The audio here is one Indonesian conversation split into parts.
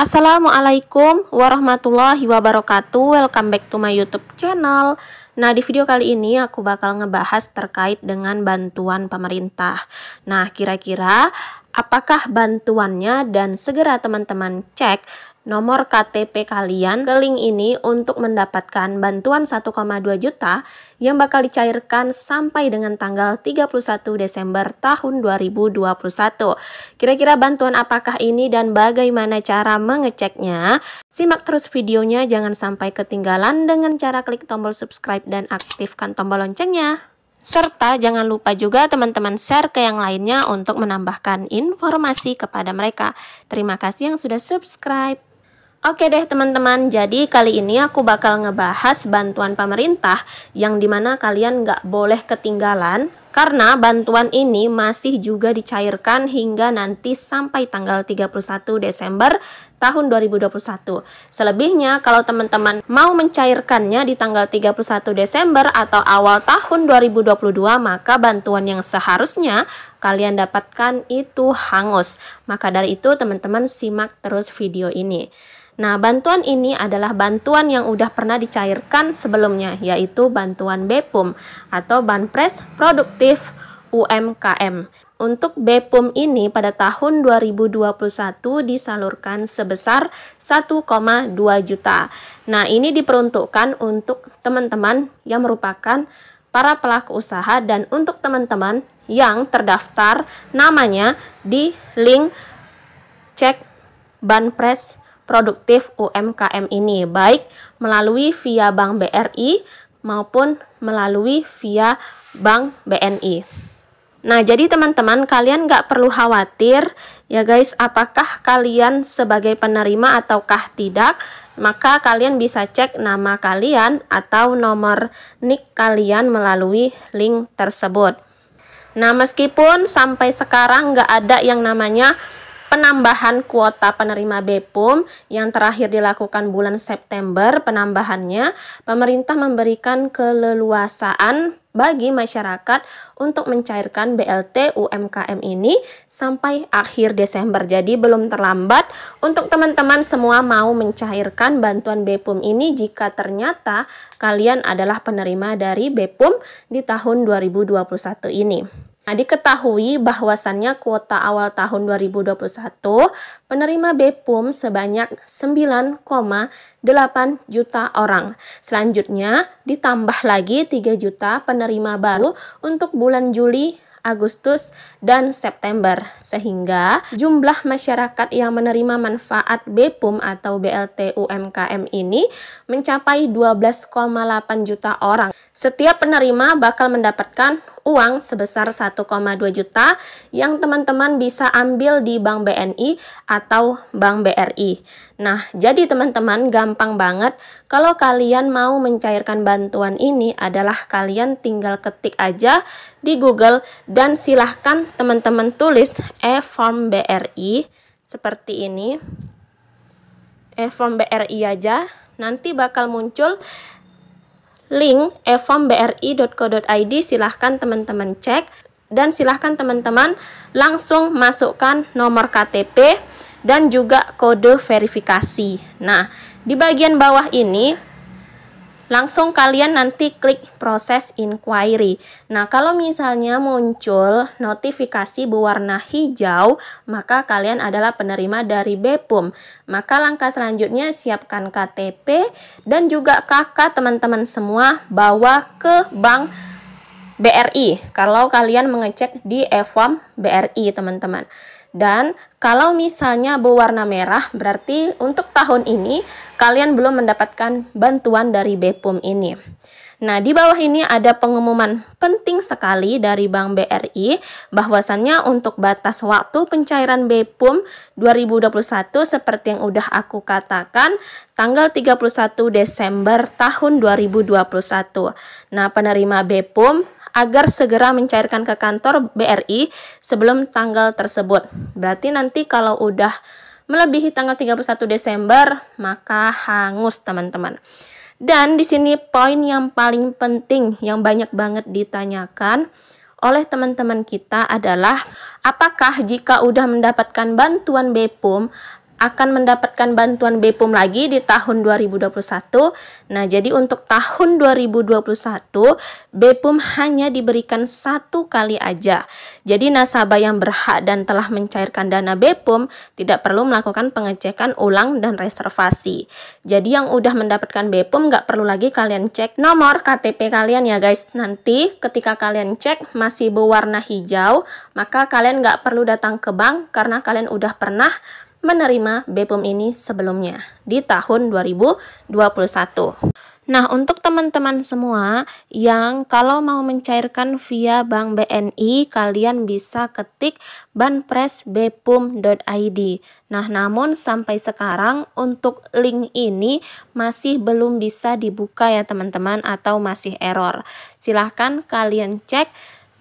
Assalamualaikum warahmatullahi wabarakatuh Welcome back to my youtube channel Nah di video kali ini aku bakal ngebahas terkait dengan bantuan pemerintah Nah kira-kira apakah bantuannya dan segera teman-teman cek nomor KTP kalian ke link ini untuk mendapatkan bantuan 1,2 juta yang bakal dicairkan sampai dengan tanggal 31 Desember tahun 2021. Kira-kira bantuan apakah ini dan bagaimana cara mengeceknya? Simak terus videonya jangan sampai ketinggalan dengan cara klik tombol subscribe dan aktifkan tombol loncengnya. Serta jangan lupa juga teman-teman share ke yang lainnya untuk menambahkan informasi kepada mereka. Terima kasih yang sudah subscribe. Oke deh teman-teman, jadi kali ini aku bakal ngebahas bantuan pemerintah yang dimana kalian nggak boleh ketinggalan karena bantuan ini masih juga dicairkan hingga nanti sampai tanggal 31 Desember tahun 2021. Selebihnya kalau teman-teman mau mencairkannya di tanggal 31 Desember atau awal tahun 2022 maka bantuan yang seharusnya kalian dapatkan itu hangus. Maka dari itu teman-teman simak terus video ini. Nah, bantuan ini adalah bantuan yang sudah pernah dicairkan sebelumnya, yaitu bantuan BPUM atau Banpres Produktif UMKM. Untuk BPUM ini pada tahun 2021 disalurkan sebesar 1,2 juta. Nah, ini diperuntukkan untuk teman-teman yang merupakan para pelaku usaha dan untuk teman-teman yang terdaftar namanya di link cek Banpres produktif UMKM ini, baik melalui via Bank BRI maupun melalui via Bank BNI. Nah, jadi teman-teman, kalian nggak perlu khawatir ya guys, apakah kalian sebagai penerima ataukah tidak, maka kalian bisa cek nama kalian atau nomor nick kalian melalui link tersebut. Nah, meskipun sampai sekarang nggak ada yang namanya penambahan kuota penerima BPUM yang terakhir dilakukan bulan September penambahannya pemerintah memberikan keleluasaan bagi masyarakat untuk mencairkan BLT UMKM ini sampai akhir Desember. Jadi belum terlambat untuk teman-teman semua mau mencairkan bantuan BPUM ini jika ternyata kalian adalah penerima dari BPUM di tahun 2021 ini. Nah, diketahui bahwasannya kuota awal tahun 2021 penerima BPUM sebanyak 9,8 juta orang. Selanjutnya ditambah lagi 3 juta penerima baru untuk bulan Juli Agustus, dan September. Sehingga jumlah masyarakat yang menerima manfaat BPUM atau BLT UMKM ini mencapai 12,8 juta orang. Setiap penerima bakal mendapatkan uang sebesar 1,2 juta yang teman-teman bisa ambil di Bank BNI atau Bank BRI. Nah, jadi teman-teman gampang banget kalau kalian mau mencairkan bantuan ini adalah kalian tinggal ketik aja di Google dan silahkan teman-teman tulis e-form BRI seperti ini. E-form BRI aja, nanti bakal muncul link evombri.co.id silahkan teman-teman cek dan silahkan teman-teman langsung masukkan nomor KTP dan juga kode verifikasi. Nah, di bagian bawah ini langsung kalian nanti klik proses inquiry. Nah, kalau misalnya muncul notifikasi berwarna hijau, maka kalian adalah penerima dari BPUM. Maka langkah selanjutnya siapkan KTP dan juga KK teman-teman semua bawa ke bank BRI kalau kalian mengecek di e BRI teman-teman. Dan kalau misalnya berwarna merah, berarti untuk tahun ini kalian belum mendapatkan bantuan dari BPUM ini. Nah, di bawah ini ada pengumuman penting sekali dari Bank BRI bahwasannya untuk batas waktu pencairan BPUM 2021 seperti yang udah aku katakan tanggal 31 Desember tahun 2021. Nah, penerima BPUM agar segera mencairkan ke kantor BRI sebelum tanggal tersebut. Berarti nanti kalau udah melebihi tanggal 31 Desember, maka hangus teman-teman. Dan di sini poin yang paling penting yang banyak banget ditanyakan oleh teman-teman kita adalah apakah jika udah mendapatkan bantuan BPOM akan mendapatkan bantuan BPOM lagi di tahun 2021. Nah, jadi untuk tahun 2021 BPOM hanya diberikan satu kali aja. Jadi nasabah yang berhak dan telah mencairkan dana BPOM tidak perlu melakukan pengecekan ulang dan reservasi. Jadi yang udah mendapatkan BPOM nggak perlu lagi kalian cek nomor KTP kalian ya guys. Nanti ketika kalian cek masih berwarna hijau, maka kalian nggak perlu datang ke bank karena kalian udah pernah menerima BPOM ini sebelumnya di tahun 2021. Nah, untuk teman-teman semua yang kalau mau mencairkan via Bank BNI, kalian bisa ketik banpresbpum.id. Nah, namun sampai sekarang untuk link ini masih belum bisa dibuka ya teman-teman atau masih error. Silahkan kalian cek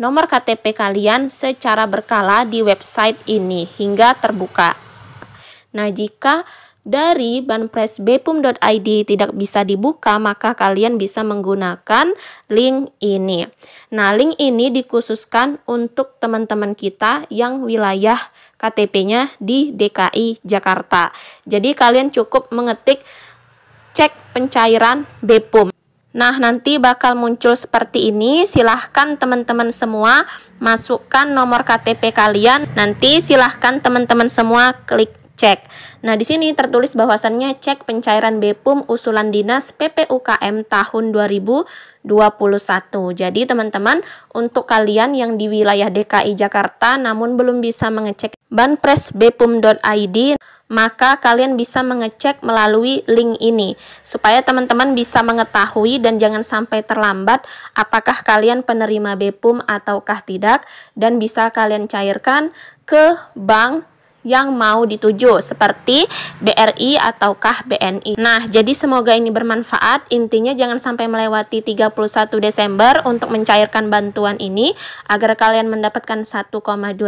nomor KTP kalian secara berkala di website ini hingga terbuka. Nah, jika dari banpresbpum.id tidak bisa dibuka, maka kalian bisa menggunakan link ini. Nah, link ini dikhususkan untuk teman-teman kita yang wilayah KTP-nya di DKI Jakarta. Jadi, kalian cukup mengetik cek pencairan BPUM. Nah, nanti bakal muncul seperti ini. Silahkan teman-teman semua masukkan nomor KTP kalian. Nanti silahkan teman-teman semua klik cek. Nah, di sini tertulis bahwasannya cek pencairan BPUM usulan dinas PPUKM tahun 2021. Jadi, teman-teman, untuk kalian yang di wilayah DKI Jakarta namun belum bisa mengecek banpresbpum.id, maka kalian bisa mengecek melalui link ini supaya teman-teman bisa mengetahui dan jangan sampai terlambat apakah kalian penerima BPUM ataukah tidak dan bisa kalian cairkan ke bank yang mau dituju seperti BRI ataukah BNI. Nah, jadi semoga ini bermanfaat. Intinya jangan sampai melewati 31 Desember untuk mencairkan bantuan ini agar kalian mendapatkan 1,2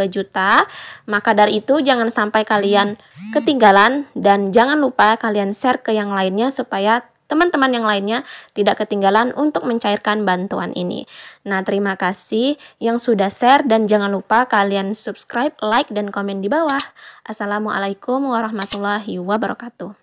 juta. Maka dari itu jangan sampai kalian ketinggalan dan jangan lupa kalian share ke yang lainnya supaya teman-teman yang lainnya tidak ketinggalan untuk mencairkan bantuan ini. Nah, terima kasih yang sudah share dan jangan lupa kalian subscribe, like, dan komen di bawah. Assalamualaikum warahmatullahi wabarakatuh.